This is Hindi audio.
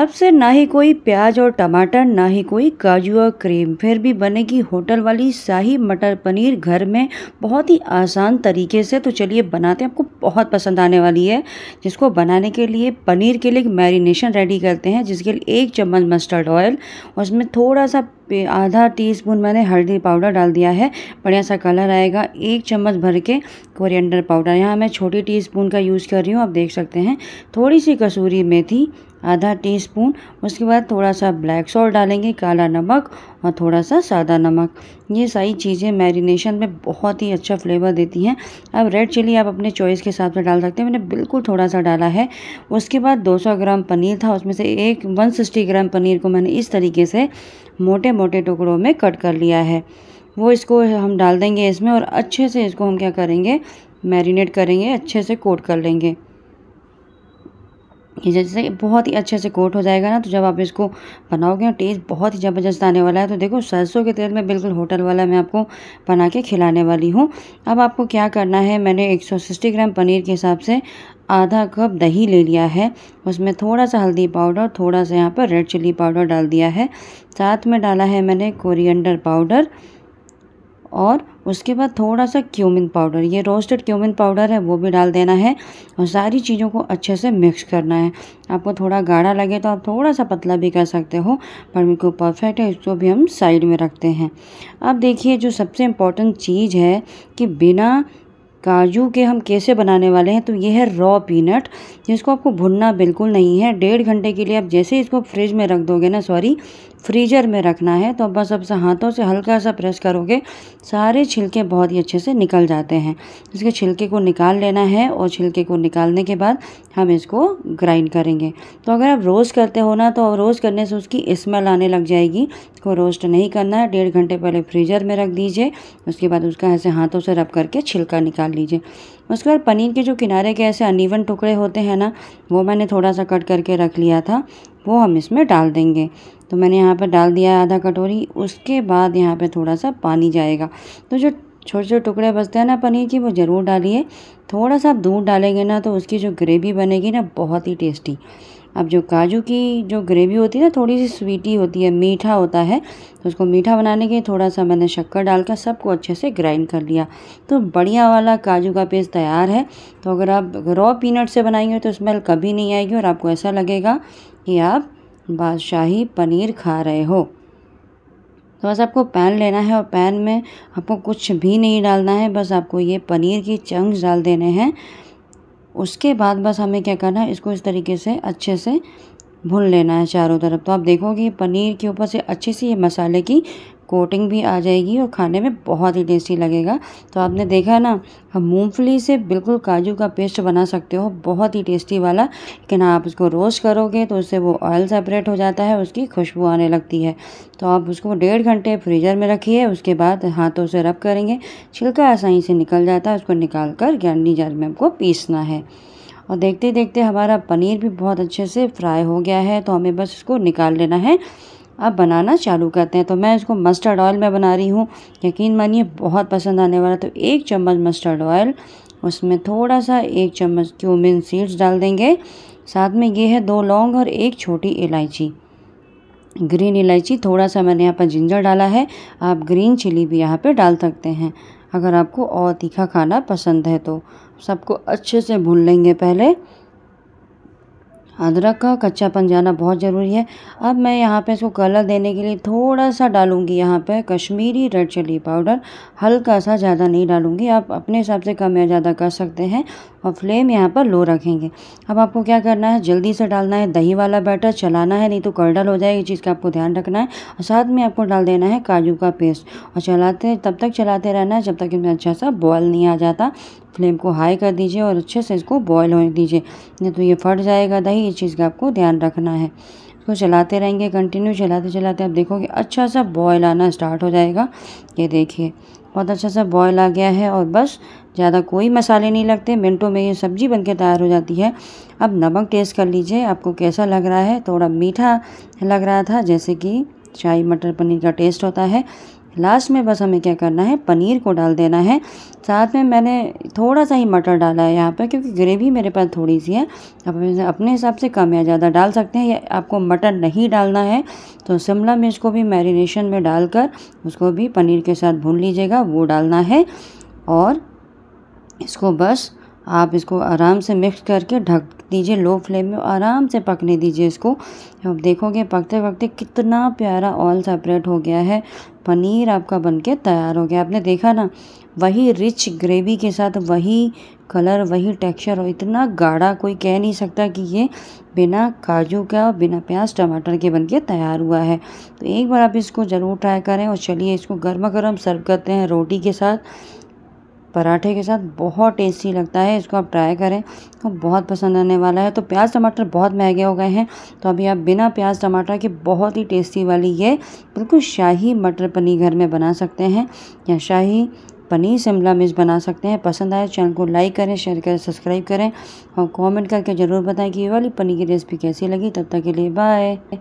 अब से ना ही कोई प्याज और टमाटर ना ही कोई काजू और क्रीम फिर भी बनेगी होटल वाली शाही मटर पनीर घर में बहुत ही आसान तरीके से तो चलिए बनाते हैं आपको बहुत पसंद आने वाली है जिसको बनाने के लिए पनीर के लिए मैरिनेशन रेडी करते हैं जिसके लिए एक चम्मच मस्टर्ड ऑयल उसमें थोड़ा सा आधा टी स्पून मैंने हल्दी पाउडर डाल दिया है बढ़िया सा कलर आएगा एक चम्मच भर के कोरिएंडर पाउडर यहाँ मैं छोटी टी स्पून का यूज़ कर रही हूँ आप देख सकते हैं थोड़ी सी कसूरी मेथी आधा टी स्पून उसके बाद थोड़ा सा ब्लैक सॉल्ट डालेंगे काला नमक और थोड़ा सा सादा नमक ये सारी चीज़ें मैरिनेशन में बहुत ही अच्छा फ्लेवर देती हैं अब रेड चिली आप अपने चॉइस के हिसाब से डाल सकते हैं मैंने बिल्कुल थोड़ा सा डाला है उसके बाद 200 ग्राम पनीर था उसमें से एक 160 ग्राम पनीर को मैंने इस तरीके से मोटे मोटे टुकड़ों में कट कर लिया है वो इसको हम डाल देंगे इसमें और अच्छे से इसको हम क्या करेंगे मैरिनेट करेंगे अच्छे से कोट कर लेंगे ये जैसे बहुत ही अच्छे से कोट हो जाएगा ना तो जब आप इसको बनाओगे ना टेस्ट बहुत ही ज़बरदस्त आने वाला है तो देखो सरसों के तेल में बिल्कुल होटल वाला मैं आपको बना के खिलाने वाली हूँ अब आपको क्या करना है मैंने एक ग्राम पनीर के हिसाब से आधा कप दही ले लिया है उसमें थोड़ा सा हल्दी पाउडर थोड़ा सा यहाँ पर रेड चिल्ली पाउडर डाल दिया है साथ में डाला है मैंने कोरिएंडर पाउडर और उसके बाद थोड़ा सा क्यूमिन पाउडर ये रोस्टेड क्यूमिन पाउडर है वो भी डाल देना है और सारी चीज़ों को अच्छे से मिक्स करना है आपको थोड़ा गाढ़ा लगे तो आप थोड़ा सा पतला भी कर सकते हो पर बिल्कुल परफेक्ट है इसको भी हम साइड में रखते हैं अब देखिए जो सबसे इम्पोर्टेंट चीज़ है कि बिना काजू के हम कैसे बनाने वाले हैं तो ये है रॉ पीनट जिसको आपको भुनना बिल्कुल नहीं है डेढ़ घंटे के लिए आप जैसे इसको फ्रिज में रख दोगे ना सॉरी फ्रीजर में रखना है तो बस अब से हाथों से हल्का सा प्रेस करोगे सारे छिलके बहुत ही अच्छे से निकल जाते हैं इसके छिलके को निकाल लेना है और छिलके को निकालने के बाद हम इसको ग्राइंड करेंगे तो अगर आप रोस्ट करते हो ना तो रोस्ट करने से उसकी स्मेल आने लग जाएगी इसको रोस्ट नहीं करना है डेढ़ घंटे पहले फ्रीजर में रख दीजिए उसके बाद उसका ऐसे हाथों से रब करके छिलका निकाल लीजिए उसके बाद पनीर के जो किनारे के ऐसे अनिवन टुकड़े होते हैं ना वो मैंने थोड़ा सा कट करके रख लिया था वो हम इसमें डाल देंगे तो मैंने यहाँ पर डाल दिया है आधा कटोरी उसके बाद यहाँ पर थोड़ा सा पानी जाएगा तो जो छोटे छोटे टुकड़े बचते हैं ना पनीर की वो ज़रूर डालिए थोड़ा सा आप दूध डालेंगे ना तो उसकी जो ग्रेवी बनेगी ना बहुत ही टेस्टी अब जो काजू की जो ग्रेवी होती है ना थोड़ी सी स्वीटी होती है मीठा होता है तो उसको मीठा बनाने के लिए थोड़ा सा मैंने शक्कर डालकर सबको अच्छे से ग्राइंड कर लिया तो बढ़िया वाला काजू का पेस्ट तैयार है तो अगर आप रॉ पीनट से बनाएंगे तो स्मेल कभी नहीं आएगी और आपको ऐसा लगेगा कि आप बादशाही पनीर खा रहे हो तो बस आपको पैन लेना है और पैन में आपको कुछ भी नहीं डालना है बस आपको ये पनीर की चंक्स डाल देने हैं उसके बाद बस हमें क्या करना है इसको इस तरीके से अच्छे से भून लेना है चारों तरफ तो आप देखोगे पनीर के ऊपर से अच्छे से ये मसाले की कोटिंग भी आ जाएगी और खाने में बहुत ही टेस्टी लगेगा तो आपने देखा ना हम मूंगफली से बिल्कुल काजू का पेस्ट बना सकते हो बहुत ही टेस्टी वाला लेकिन आप उसको रोस्ट करोगे तो उससे वो ऑयल सेपरेट हो जाता है उसकी खुशबू आने लगती है तो आप उसको डेढ़ घंटे फ्रीजर में रखिए उसके बाद हाथों से रब करेंगे छिलका आसानी से निकल जाता है उसको निकाल कर गंडी जार में हमको पीसना है और देखते देखते हमारा पनीर भी बहुत अच्छे से फ्राई हो गया है तो हमें बस इसको निकाल लेना है अब बनाना चालू करते हैं तो मैं इसको मस्टर्ड ऑयल में बना रही हूँ यकीन मानिए बहुत पसंद आने वाला तो एक चम्मच मस्टर्ड ऑयल उसमें थोड़ा सा एक चम्मच क्यूमिन सीड्स डाल देंगे साथ में ये है दो लौंग और एक छोटी इलायची ग्रीन इलायची थोड़ा सा मैंने यहाँ पर जिंजर डाला है आप ग्रीन चिली भी यहाँ पर डाल सकते हैं अगर आपको और तीखा खाना पसंद है तो सबको अच्छे से भून लेंगे पहले अदरक का कच्चापन जाना बहुत ज़रूरी है अब मैं यहाँ पे इसको कलर देने के लिए थोड़ा सा डालूँगी यहाँ पे कश्मीरी रेड चिली पाउडर हल्का सा ज़्यादा नहीं डालूँगी आप अपने हिसाब से कम या ज़्यादा कर सकते हैं और फ्लेम यहाँ पर लो रखेंगे अब आपको क्या करना है जल्दी से डालना है दही वाला बैटर चलाना है नहीं तो कर्डल हो जाएगी चीज़ का आपको ध्यान रखना है और साथ में आपको डाल देना है काजू का पेस्ट और चलाते तब तक चलाते रहना है जब तक इसमें अच्छा सा बॉयल नहीं आ जाता फ्लेम को हाई कर दीजिए और अच्छे से इसको बॉयल होने दीजिए नहीं तो ये फट जाएगा दही ये चीज़ का आपको ध्यान रखना है इसको चलाते रहेंगे कंटिन्यू चलाते चलाते आप देखोगे अच्छा सा बॉयल आना स्टार्ट हो जाएगा ये देखिए बहुत अच्छा सा बॉयल आ गया है और बस ज़्यादा कोई मसाले नहीं लगते मिनटों में ये सब्ज़ी बनके तैयार हो जाती है अब नमक टेस्ट कर लीजिए आपको कैसा लग रहा है थोड़ा मीठा लग रहा था जैसे कि शाही मटर पनीर का टेस्ट होता है लास्ट में बस हमें क्या करना है पनीर को डाल देना है साथ में मैंने थोड़ा सा ही मटर डाला है यहाँ पर क्योंकि ग्रेवी मेरे पास थोड़ी सी है आप अपने हिसाब से कम या ज़्यादा डाल सकते हैं या आपको मटर नहीं डालना है तो शिमला मिर्च को भी मैरिनेशन में डालकर उसको भी पनीर के साथ भून लीजिएगा वो डालना है और इसको बस आप इसको आराम से मिक्स करके ढक दीजिए लो फ्लेम में आराम से पकने दीजिए इसको अब देखोगे पकते पकते कितना प्यारा ऑयल सेपरेट हो गया है पनीर आपका बनके तैयार हो गया आपने देखा ना वही रिच ग्रेवी के साथ वही कलर वही टेक्सचर और इतना गाढ़ा कोई कह नहीं सकता कि ये बिना काजू का और बिना प्याज टमाटर के बन के तैयार हुआ है तो एक बार आप इसको ज़रूर ट्राई करें और चलिए इसको गर्मा गर्म सर्व करते हैं रोटी के साथ पराठे के साथ बहुत टेस्टी लगता है इसको आप ट्राई करें तो बहुत पसंद आने वाला है तो प्याज टमाटर बहुत महंगे हो गए हैं तो अभी आप बिना प्याज टमाटर के बहुत ही टेस्टी वाली ये बिल्कुल शाही मटर पनीर घर में बना सकते हैं या शाही पनीर शिमला मिर्च बना सकते हैं पसंद आए तो चैनल को लाइक करें शेयर करें सब्सक्राइब करें और कॉमेंट करके ज़रूर बताएं कि ये वाली पनीर की रेसिपी कैसी लगी तब तक के लिए बाय